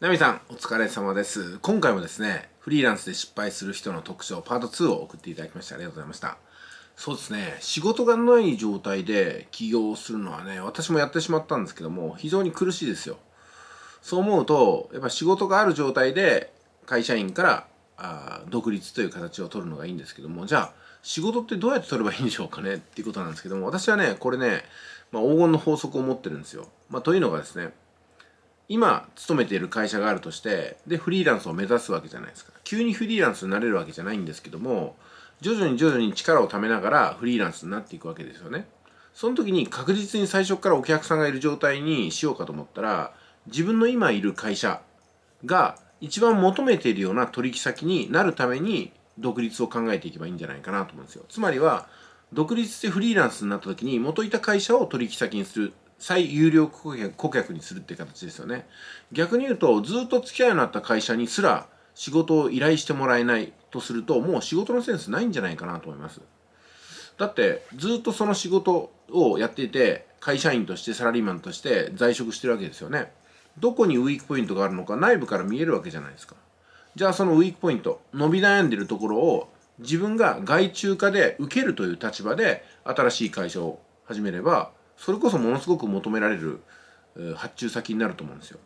ナミさん、お疲れ様です。今回もですね、フリーランスで失敗する人の特徴、パート2を送っていただきましてありがとうございました。そうですね、仕事がない状態で起業するのはね、私もやってしまったんですけども、非常に苦しいですよ。そう思うと、やっぱ仕事がある状態で会社員からあ独立という形を取るのがいいんですけども、じゃあ、仕事ってどうやって取ればいいんでしょうかねっていうことなんですけども、私はね、これね、まあ、黄金の法則を持ってるんですよ。まあ、というのがですね、今勤めている会社があるとしてでフリーランスを目指すわけじゃないですか急にフリーランスになれるわけじゃないんですけども徐々に徐々に力を貯めながらフリーランスになっていくわけですよねその時に確実に最初からお客さんがいる状態にしようかと思ったら自分の今いる会社が一番求めているような取引先になるために独立を考えていけばいいんじゃないかなと思うんですよつまりは独立してフリーランスになった時に元いた会社を取引先にする最有料顧客顧客にするっていう形ですよね。逆に言うと、ずっと付き合いのあった会社にすら仕事を依頼してもらえないとすると、もう仕事のセンスないんじゃないかなと思います。だって、ずっとその仕事をやっていて、会社員としてサラリーマンとして在職してるわけですよね。どこにウィークポイントがあるのか内部から見えるわけじゃないですか。じゃあそのウィークポイント、伸び悩んでるところを自分が外注化で受けるという立場で新しい会社を始めれば、それこそものすごく求められる発注先になると思うんですよ。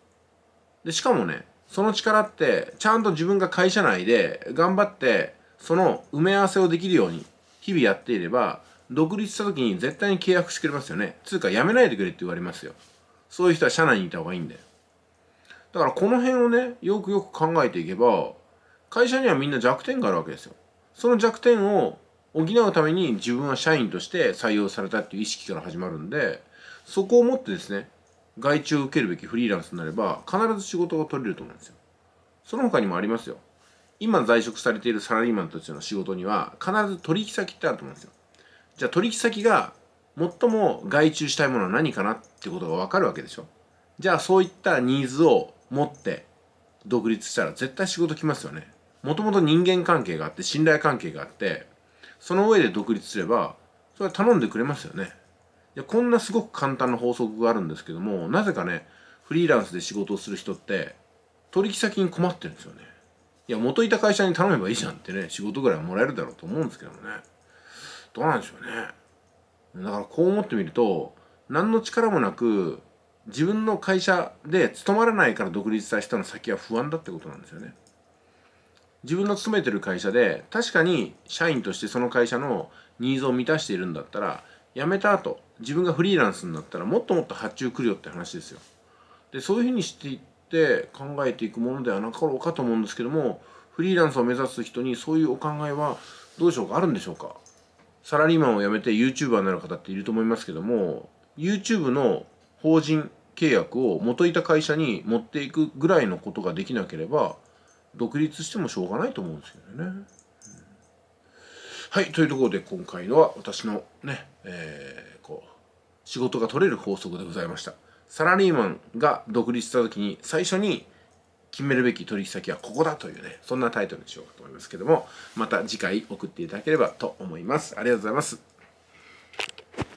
でしかもねその力ってちゃんと自分が会社内で頑張ってその埋め合わせをできるように日々やっていれば独立した時に絶対に契約してくれますよね。つうかやめないでくれって言われますよ。そういう人は社内にいた方がいいんだよ。だからこの辺をねよくよく考えていけば会社にはみんな弱点があるわけですよ。その弱点を補うために自分は社員として採用されたっていう意識から始まるんでそこをもってですね外注を受けるべきフリーランスになれば必ず仕事が取れると思うんですよその他にもありますよ今在職されているサラリーマンとしての仕事には必ず取引先ってあると思うんですよじゃあ取引先が最も外注したいものは何かなってことがわかるわけでしょじゃあそういったニーズを持って独立したら絶対仕事来ますよねもともと人間関係があって信頼関係があってその上で独立すればそれは頼んでくれますよねいやこんなすごく簡単な法則があるんですけどもなぜかねフリーランスで仕事をする人って取引先に困ってるんですよねいや元いた会社に頼めばいいじゃんってね仕事ぐらいはもらえるだろうと思うんですけどもねどうなんでしょうねだからこう思ってみると何の力もなく自分の会社で勤まらないから独立した人の先は不安だってことなんですよね。自分の勤めてる会社で確かに社員としてその会社のニーズを満たしているんだったら辞めた後自分がフリーランスになったらもっともっと発注来るよって話ですよ。でそういうふうにしていって考えていくものではなかろうかと思うんですけどもフリーランスを目指す人にそういうお考えはどうでしょうかあるんでしょうかサラリーマンを辞めて YouTuber になる方っていると思いますけども YouTube の法人契約を元いた会社に持っていくぐらいのことができなければ独立してもしょうがないと思うんですけどね。はい、というところで今回のは私のね、えー、こう、仕事が取れる法則でございました。サラリーマンが独立した時に最初に決めるべき取引先はここだというね、そんなタイトルにしようかと思いますけども、また次回送っていただければと思います。ありがとうございます。